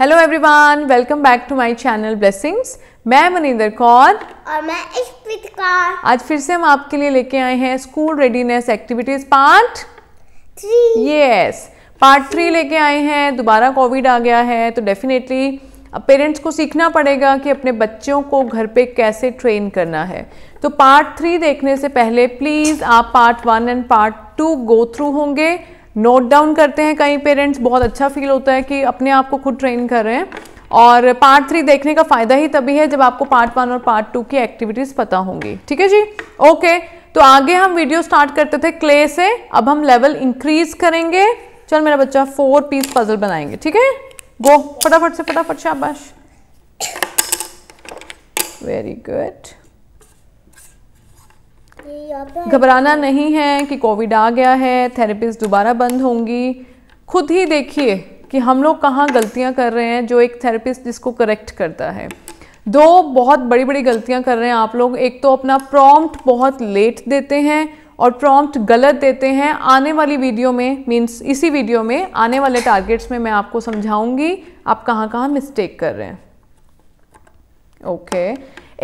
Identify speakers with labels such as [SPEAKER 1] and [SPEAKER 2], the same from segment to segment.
[SPEAKER 1] Hello everyone welcome back to my channel blessings मैं मनिंदर कौर और मैं इशप्रीत कौर आज फिर से हम आपके लिए लेके आए हैं school readiness activities part three yes part three लेके आए हैं दोबारा कोविड आ गया है तो डेफिनेटली अब पेरेंट्स को सीखना पड़ेगा कि अपने बच्चों को घर पे कैसे ट्रेन करना है तो पार्ट थ्री देखने से पहले प्लीज़ आप part one and part two go through होंगे नोट डाउन करते हैं कई पेरेंट्स बहुत अच्छा फील होता है कि अपने आप को खुद ट्रेन कर रहे हैं और पार्ट थ्री देखने का फ़ायदा ही तभी है जब आपको पार्ट वन और पार्ट टू की एक्टिविटीज़ पता होंगी ठीक है जी ओके तो आगे हम वीडियो स्टार्ट करते थे क्ले से अब हम लेवल इंक्रीज करेंगे चल मेरा बच्चा फोर पीस पजल बनाएंगे ठीक है गो फटाफट से फटाफट शाबाश वेरी गुड घबराना नहीं है कि कोविड आ गया है थेरेपिस्ट दोबारा बंद होंगी खुद ही देखिए कि हम लोग कहाँ गलतियाँ कर रहे हैं जो एक थेरेपिस्ट जिसको करेक्ट करता है दो बहुत बड़ी बड़ी गलतियाँ कर रहे हैं आप लोग एक तो अपना प्रॉम्प्ट बहुत लेट देते हैं और प्रॉम्प्ट गलत देते हैं आने वाली वीडियो में मीन्स इसी वीडियो में आने वाले टारगेट्स में मैं आपको समझाऊंगी आप कहाँ कहाँ मिस्टेक कर रहे हैं ओके okay.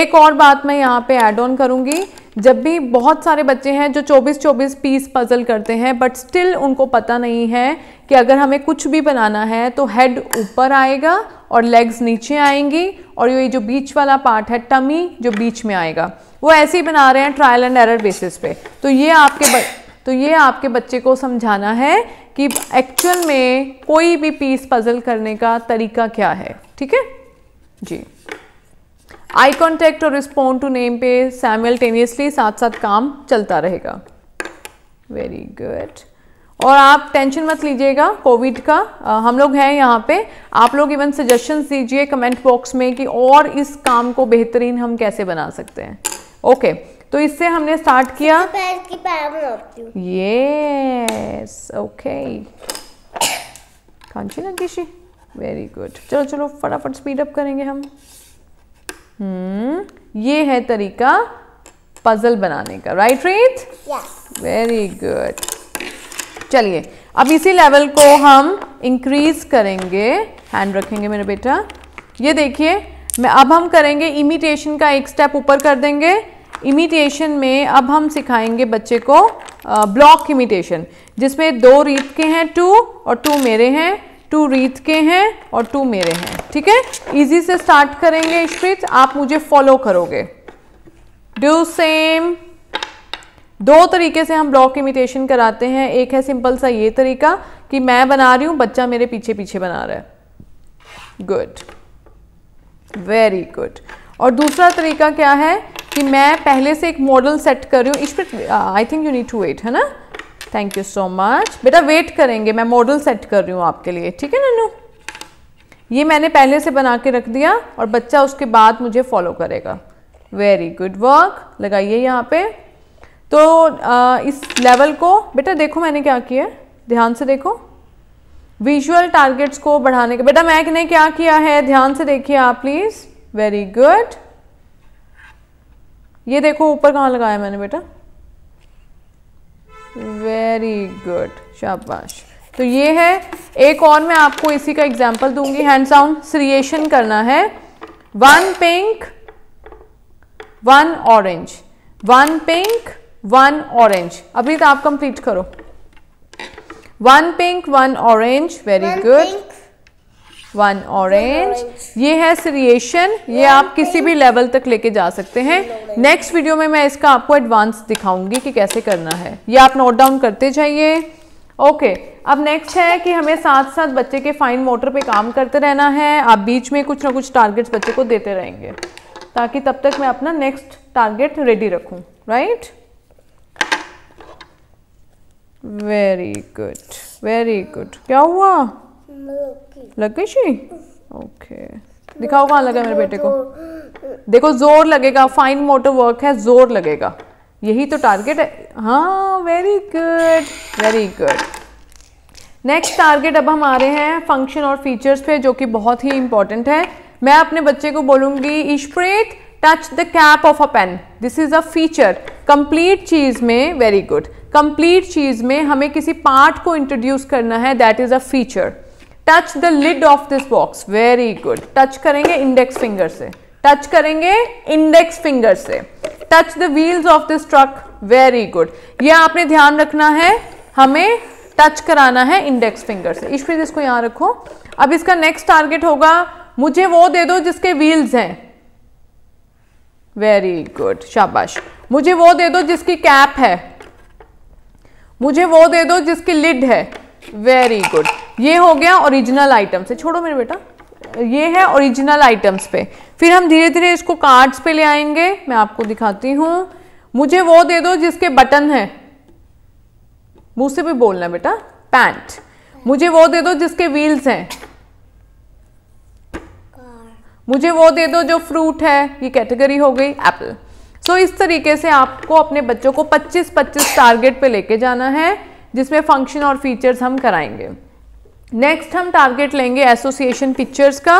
[SPEAKER 1] एक और बात मैं यहाँ पे ऐड ऑन करूँगी जब भी बहुत सारे बच्चे हैं जो 24-24 पीस पज़ल करते हैं बट स्टिल उनको पता नहीं है कि अगर हमें कुछ भी बनाना है तो हेड ऊपर आएगा और लेग्स नीचे आएंगी और ये जो बीच वाला पार्ट है टमी जो बीच में आएगा वो ऐसे ही बना रहे हैं ट्रायल एंड एरर बेसिस पे तो ये आपके तो ये आपके बच्चे को समझाना है कि एक्चुअल में कोई भी पीस पज़ल करने का तरीका क्या है ठीक है जी आई कॉन्टैक्ट और रिस्पॉन्ड टू नेम पे सैमल्टेनियसली साथ साथ काम चलता रहेगा वेरी गुड और आप टेंशन मत लीजिएगा कोविड का आ, हम लोग हैं यहाँ पे आप लोग इवन सजेशंस दीजिए कमेंट बॉक्स में कि और इस काम को बेहतरीन हम कैसे बना सकते हैं ओके okay, तो इससे हमने स्टार्ट किया yes okay Kanchi very good चलो चलो फटाफट स्पीड अप करेंगे हम हम्म ये है तरीका पजल बनाने का राइट रीत वेरी गुड चलिए अब इसी लेवल को हम इंक्रीज करेंगे हैंड रखेंगे मेरा बेटा ये देखिए मैं अब हम करेंगे इमिटेशन का एक स्टेप ऊपर कर देंगे इमिटेशन में अब हम सिखाएंगे बच्चे को ब्लॉक uh, इमिटेशन जिसमें दो रीत के हैं टू और टू मेरे हैं टू रीत के हैं और टू मेरे हैं ठीक है इजी से स्टार्ट करेंगे इश्प्रीत आप मुझे फॉलो करोगे डू सेम दो तरीके से हम ब्लॉक इमिटेशन कराते हैं एक है सिंपल सा ये तरीका कि मैं बना रही हूं बच्चा मेरे पीछे पीछे बना रहा है गुड वेरी गुड और दूसरा तरीका क्या है कि मैं पहले से एक मॉडल सेट कर रही हूँ इस पर I think you need to wait है ना थैंक यू सो मच बेटा वेट करेंगे मैं मॉडल सेट कर रही हूँ आपके लिए ठीक है ननू ये मैंने पहले से बना के रख दिया और बच्चा उसके बाद मुझे फॉलो करेगा वेरी गुड वर्क लगाइए यहाँ पे तो आ, इस लेवल को बेटा देखो मैंने क्या किया है ध्यान से देखो विजुअल टारगेट्स को बढ़ाने का बेटा मैंने क्या किया है ध्यान से देखिए आप प्लीज़ वेरी गुड ये देखो ऊपर कहाँ लगाया मैंने बेटा वेरी गुड शाबाश तो ये है एक और मैं आपको इसी का एग्जाम्पल दूंगी हैंड साउंड सीएशन करना है one pink one orange one pink one orange अभी तो आप कंप्लीट करो one pink one orange very good one orange ये है सीरिएशन ये आप किसी भी लेवल तक लेके जा सकते हैं नेक्स्ट वीडियो में मैं इसका आपको एडवांस दिखाऊंगी कि कैसे करना है ये आप नोट डाउन करते जाइए ओके अब नेक्स्ट है कि हमें साथ साथ बच्चे के फाइन मोटर पे काम करते रहना है आप बीच में कुछ ना कुछ टारगेट्स बच्चे को देते रहेंगे ताकि तब तक मैं अपना नेक्स्ट टारगेट रेडी रखूँ right very good very good क्या हुआ लग गई शी ओके दिखाओ कहाँ लगा मेरे बेटे को देखो जोर लगेगा फाइन मोटर वर्क है जोर लगेगा यही तो टारगेट है हाँ very good very good next target अब हम आ रहे हैं फंक्शन और फीचर्स पे जो कि बहुत ही इंपॉर्टेंट है मैं अपने बच्चे को बोलूंगी Ishpreet touch the cap of a pen this is a feature complete चीज़ में वेरी गुड कंप्लीट चीज़ में हमें किसी पार्ट को इंट्रोड्यूस करना है that is a feature touch the lid of this box very good touch करेंगे इंडेक्स फिंगर से टच करेंगे इंडेक्स फिंगर से touch the wheels of this truck very good ये आपने ध्यान रखना है हमें टच कराना है इंडेक्स फिंगर से ईश्वरी इसको यहां रखो अब इसका नेक्स्ट टारगेट होगा मुझे वो दे दो जिसके व्हील्स हैं वेरी गुड शाबाश मुझे वो दे दो जिसकी कैप है मुझे वो दे दो जिसकी लिड है वेरी गुड ये हो गया ओरिजिनल आइटम से छोड़ो मेरे बेटा ये है ओरिजिनल आइटम्स पे फिर हम धीरे धीरे इसको कार्ड्स पे ले आएंगे मैं आपको दिखाती हूँ मुझे वो दे दो जिसके बटन है मुंह से भी बोलना बेटा पैंट मुझे वो दे दो जिसके व्हील्स हैं मुझे वो दे दो जो फ्रूट है ये कैटेगरी हो गई एप्पल सो so, इस तरीके से आपको अपने बच्चों को 25-25 टारगेट पे लेके जाना है जिसमें फंक्शन और फीचर्स हम कराएंगे नेक्स्ट हम टारगेट लेंगे एसोसिएशन पिक्चर्स का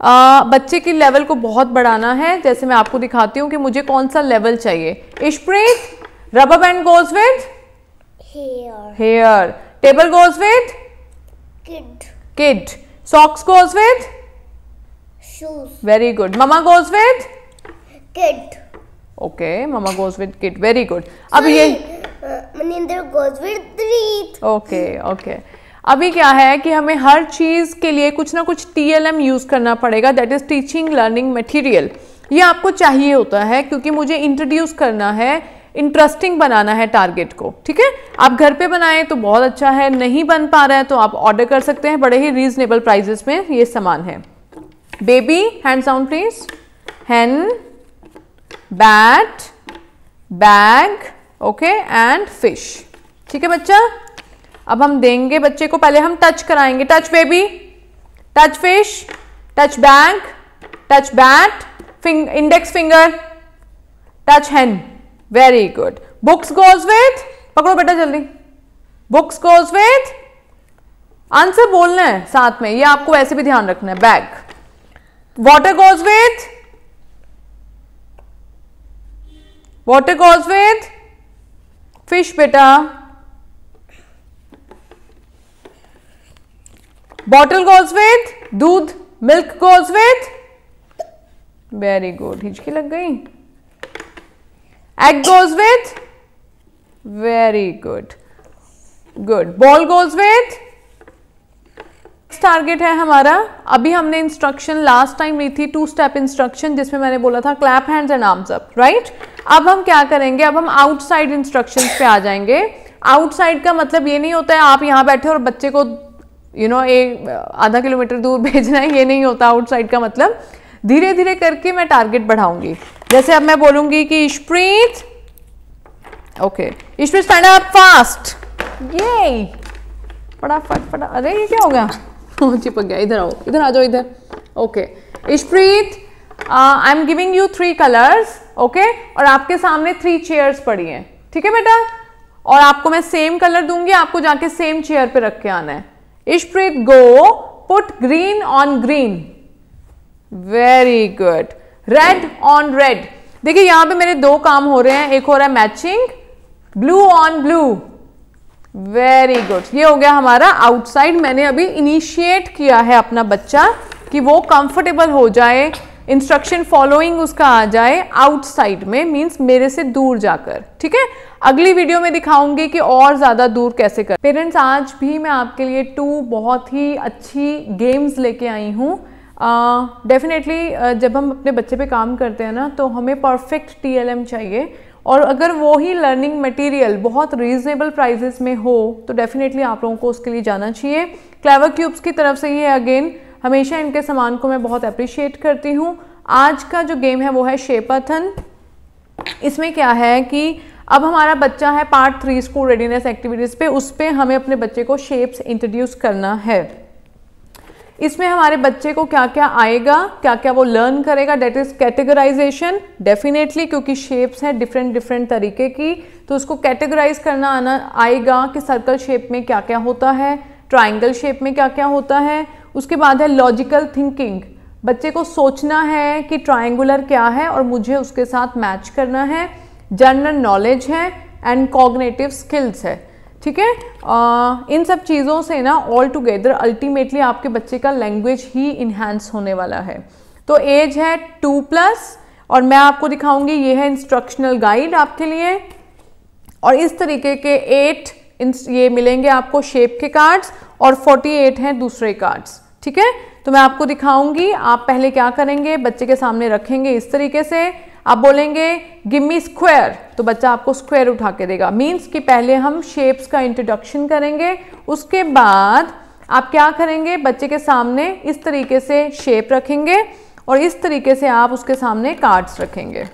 [SPEAKER 1] आ, बच्चे की लेवल को बहुत बढ़ाना है जैसे मैं आपको दिखाती हूँ कि मुझे कौन सा लेवल चाहिए Ishpreet rubber band goes with hair table goes with kid kid socks goes with shoes very good mama goes with kid okay mama goes with kid very good अब ये Maninder goes with okay okay अभी क्या है कि हमें हर चीज़ के लिए कुछ ना कुछ टी एल एम यूज़ करना पड़ेगा that is teaching learning material ये आपको चाहिए होता है क्योंकि मुझे इंट्रोड्यूस करना है इंटरेस्टिंग बनाना है टारगेट को ठीक है आप घर पे बनाए तो बहुत अच्छा है नहीं बन पा रहा है तो आप ऑर्डर कर सकते हैं बड़े ही रीजनेबल प्राइजेस में ये सामान है baby hand sound please hen bat bag okay and fish ठीक है बच्चा अब हम देंगे बच्चे को पहले हम टच कराएंगे touch baby touch fish touch bank touch bat finger index finger touch hen very good books goes with पकड़ो बेटा जल्दी बुक्स गोज विथ आंसर बोलना है साथ में ये आपको वैसे भी ध्यान रखना है bag water goes with water goes with fish बेटा बॉटल गोज विथ दूध milk goes with very good हिचकी लग गई egg goes with very good good ball goes with target है हमारा अभी हमने इंस्ट्रक्शन लास्ट टाइम ली थी टू स्टेप इंस्ट्रक्शन जिसमें मैंने बोला था clap hands and arms up right अब हम क्या करेंगे अब हम आउटसाइड इंस्ट्रक्शंस पे आ जाएंगे आउटसाइड का मतलब ये नहीं होता है आप यहां बैठे और बच्चे को यू नो एक आधा किलोमीटर दूर भेजना है ये नहीं होता आउटसाइड का मतलब धीरे धीरे करके मैं टारगेट बढ़ाऊंगी जैसे अब मैं बोलूंगी कि Ishpreet okay Ishpreet stand up fast ये फट फटा अरे ये क्या हो गया चिपक गया इधर आओ इधर आ जाओ इधर okay Ishpreet I am giving you three colours okay और आपके सामने थ्री चेयर्स पड़ी हैं ठीक है बेटा और आपको मैं सेम कलर दूंगी आपको जाके सेम चेयर पे रख के आना है Ishpreet, go. Put green on green. Very good. Red on red. देखिए यहां पे मेरे दो काम हो रहे हैं एक हो रहा है matching blue on blue very good ये हो गया हमारा आउटसाइड मैंने अभी इनिशिएट किया है अपना बच्चा कि वो कंफर्टेबल हो जाए इंस्ट्रक्शन फॉलोइंग उसका आ जाए आउटसाइड में मीन्स मेरे से दूर जाकर ठीक है अगली वीडियो में दिखाऊंगी कि और ज़्यादा दूर कैसे कर पेरेंट्स आज भी मैं आपके लिए टू बहुत ही अच्छी गेम्स लेके आई हूँ डेफिनेटली uh, uh, जब हम अपने बच्चे पे काम करते हैं ना तो हमें परफेक्ट टीएलएम चाहिए और अगर वो ही लर्निंग मटेरियल बहुत रीजनेबल प्राइजेस में हो तो डेफिनेटली आप लोगों को उसके लिए जाना चाहिए क्लेवर क्यूब्स की तरफ से ये अगेन हमेशा इनके सामान को मैं बहुत अप्रिशिएट करती हूँ आज का जो गेम है वो है शेपाथन इसमें क्या है कि अब हमारा बच्चा है part three school readiness activities पे उस पर हमें अपने बच्चे को शेप्स इंट्रोड्यूस करना है इसमें हमारे बच्चे को क्या क्या आएगा क्या क्या वो लर्न करेगा डेट इज़ कैटेगराइजेशन डेफिनेटली क्योंकि शेप्स हैं डिफरेंट डिफरेंट तरीके की तो उसको कैटेगराइज करना आना आएगा कि सर्कल शेप में क्या क्या होता है ट्राइंगल शेप में क्या क्या होता है उसके बाद है लॉजिकल थिंकिंग बच्चे को सोचना है कि ट्राइंगुलर क्या है और मुझे उसके साथ मैच करना है जनरल नॉलेज है एंड कॉग्नेटिव स्किल्स है ठीक है इन सब चीज़ों से ना ऑल टुगेदर अल्टीमेटली आपके बच्चे का लैंग्वेज ही इन्हांस होने वाला है तो एज है टू प्लस और मैं आपको दिखाऊंगी ये है इंस्ट्रक्शनल गाइड आपके लिए और इस तरीके के एट ये मिलेंगे आपको शेप के कार्ड्स और 48 हैं दूसरे कार्ड्स ठीक है तो मैं आपको दिखाऊंगी आप पहले क्या करेंगे बच्चे के सामने रखेंगे इस तरीके से आप बोलेंगे गिमी स्क्वायर तो बच्चा आपको स्क्वायर उठा के देगा मीन्स कि पहले हम शेप्स का इंट्रोडक्शन करेंगे उसके बाद आप क्या करेंगे बच्चे के सामने इस तरीके से शेप रखेंगे और इस तरीके से आप उसके सामने कार्ड्स रखेंगे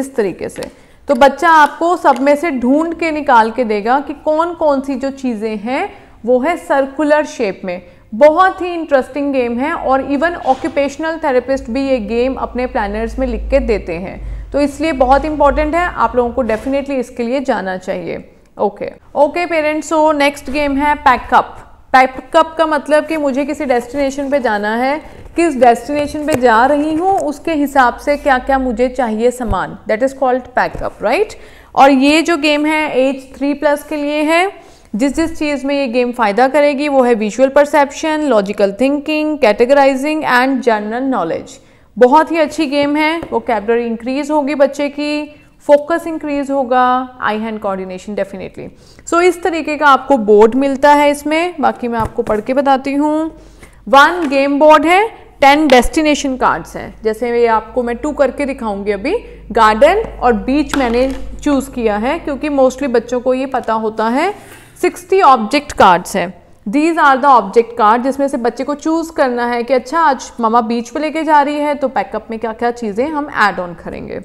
[SPEAKER 1] इस तरीके से तो बच्चा आपको सब में से ढूंढ के निकाल के देगा कि कौन कौन सी जो चीज़ें हैं वो है सर्कुलर शेप में बहुत ही इंटरेस्टिंग गेम है और इवन ऑक्यूपेशनल थेरेपिस्ट भी ये गेम अपने प्लानर्स में लिख के देते हैं तो इसलिए बहुत इंपॉर्टेंट है आप लोगों को डेफिनेटली इसके लिए जाना चाहिए okay okay parents so next game है पैकअप पैकअप का मतलब कि मुझे किसी डेस्टिनेशन पे जाना है किस डेस्टिनेशन पे जा रही हूँ उसके हिसाब से क्या क्या मुझे चाहिए सामान that is called pack up right और ये जो गेम है एज थ्री प्लस के लिए है जिस जिस चीज़ में ये गेम फ़ायदा करेगी वो है visual perception logical thinking categorising and general knowledge बहुत ही अच्छी गेम है वो कैबलरी इंक्रीज होगी बच्चे की फोकस इंक्रीज होगा eye hand coordination definitely so इस तरीके का आपको बोर्ड मिलता है इसमें बाकी मैं आपको पढ़ के बताती हूँ वन गेम बोर्ड है टेन डेस्टिनेशन कार्ड्स हैं जैसे ये आपको मैं टू करके दिखाऊंगी अभी गार्डन और बीच मैंने चूज़ किया है क्योंकि मोस्टली बच्चों को ये पता होता है सिक्सटी ऑब्जेक्ट कार्ड्स हैं these are the object card जिसमें से बच्चे को चूज़ करना है कि अच्छा आज मामा बीच पर लेके जा रही है तो पैकअप में क्या क्या चीज़ें हम ऐड ऑन करेंगे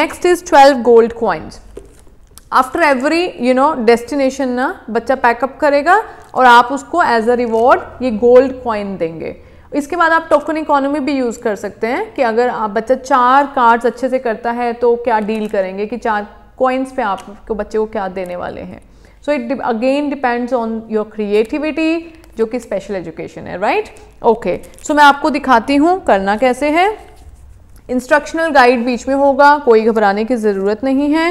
[SPEAKER 1] next is twelve gold coins after every you know destination ना बच्चा पैकअप करेगा और आप उसको एज अ रिवॉर्ड ये गोल्ड कॉइन देंगे इसके बाद आप टोकन इकोनॉमी भी यूज़ कर सकते हैं कि अगर आप बच्चा चार कार्ड्स अच्छे से करता है तो क्या डील करेंगे कि चार कॉइन्स पे आपको बच्चे को क्या देने वाले हैं so it again depends on your creativity जो कि स्पेशल एजुकेशन है राइट ओके सो मैं आपको दिखाती हूँ करना कैसे है इंस्ट्रक्शनल गाइड बीच में होगा कोई घबराने की ज़रूरत नहीं है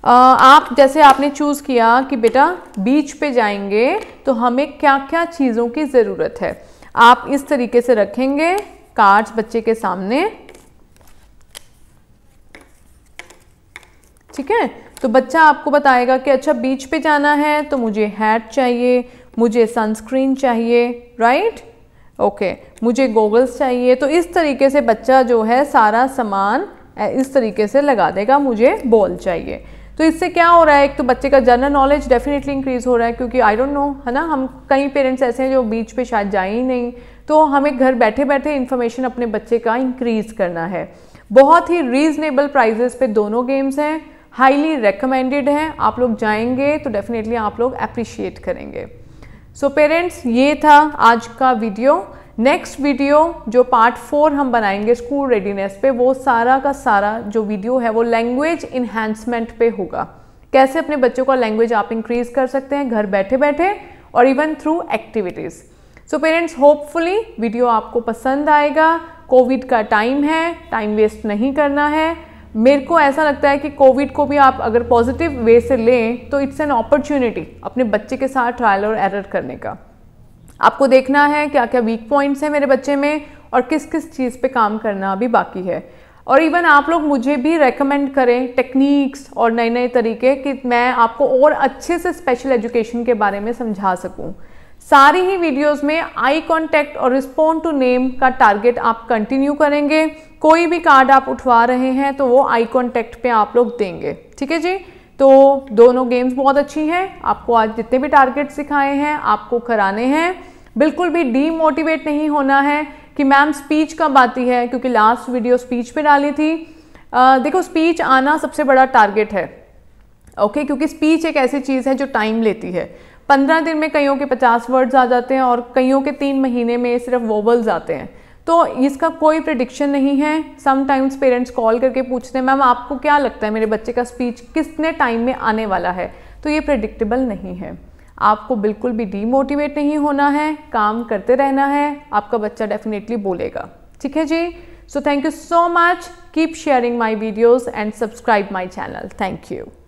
[SPEAKER 1] Uh, आप जैसे आपने चूज़ किया कि बेटा बीच पे जाएंगे तो हमें क्या क्या चीज़ों की ज़रूरत है आप इस तरीके से रखेंगे कार्ड्स बच्चे के सामने ठीक है तो बच्चा आपको बताएगा कि अच्छा बीच पे जाना है तो मुझे हैट चाहिए मुझे सनस्क्रीन चाहिए राइट ओके मुझे गोगल्स चाहिए तो इस तरीके से बच्चा जो है सारा सामान इस तरीके से लगा देगा मुझे बॉल चाहिए तो इससे क्या हो रहा है एक तो बच्चे का जनरल नॉलेज डेफिनेटली इंक्रीज़ हो रहा है क्योंकि आई डोंट नो है ना हम कई पेरेंट्स ऐसे हैं जो बीच पे शायद जाए ही नहीं तो हमें घर बैठे बैठे इन्फॉर्मेशन अपने बच्चे का इंक्रीज़ करना है बहुत ही रीजनेबल प्राइजेस पे दोनों गेम्स हैं हाईली रिकमेंडेड हैं आप लोग जाएंगे तो डेफिनेटली आप लोग अप्रिशिएट करेंगे सो so, पेरेंट्स ये था आज का वीडियो नेक्स्ट वीडियो जो पार्ट फोर हम बनाएंगे स्कूल रेडीनेस पे वो सारा का सारा जो वीडियो है वो लैंग्वेज इन्हेंसमेंट पे होगा कैसे अपने बच्चों का लैंग्वेज आप इंक्रीज कर सकते हैं घर बैठे बैठे और even through activities so parents hopefully video आपको पसंद आएगा कोविड का टाइम है टाइम वेस्ट नहीं करना है मेरे को ऐसा लगता है कि कोविड को भी आप अगर पॉजिटिव वे से लें तो इट्स एन अपॉर्चुनिटी अपने बच्चे के साथ ट्रायल और एरर करने का आपको देखना है क्या क्या वीक पॉइंट्स हैं मेरे बच्चे में और किस किस चीज़ पे काम करना अभी बाकी है और इवन आप लोग मुझे भी रेकमेंड करें टेक्निक्स और नए नए तरीके कि मैं आपको और अच्छे से स्पेशल एजुकेशन के बारे में समझा सकूँ सारी ही वीडियोस में आई कांटेक्ट और रिस्पोंड टू नेम का टारगेट आप कंटिन्यू करेंगे कोई भी कार्ड आप उठवा रहे हैं तो वो आई कांटेक्ट पे आप लोग देंगे ठीक है जी तो दोनों गेम्स बहुत अच्छी हैं आपको आज जितने भी टारगेट सिखाए हैं आपको कराने हैं बिल्कुल भी डीमोटिवेट नहीं होना है कि मैम स्पीच कब आती है क्योंकि लास्ट वीडियो स्पीच पर डाली थी आ, देखो स्पीच आना सबसे बड़ा टारगेट है ओके okay? क्योंकि स्पीच एक ऐसी चीज़ है जो टाइम लेती है पंद्रह दिन में कईयों के पचास वर्ड्स आ जाते हैं और कईयों के तीन महीने में सिर्फ वोबल्स आते हैं तो इसका कोई प्रडिक्शन नहीं है समटाइम्स पेरेंट्स कॉल करके पूछते हैं मैम आपको क्या लगता है मेरे बच्चे का स्पीच कितने टाइम में आने वाला है तो ये प्रडिक्टेबल नहीं है आपको बिल्कुल भी डीमोटिवेट नहीं होना है काम करते रहना है आपका बच्चा डेफिनेटली बोलेगा ठीक है जी so thank you so much keep sharing my videos and subscribe my channel thank you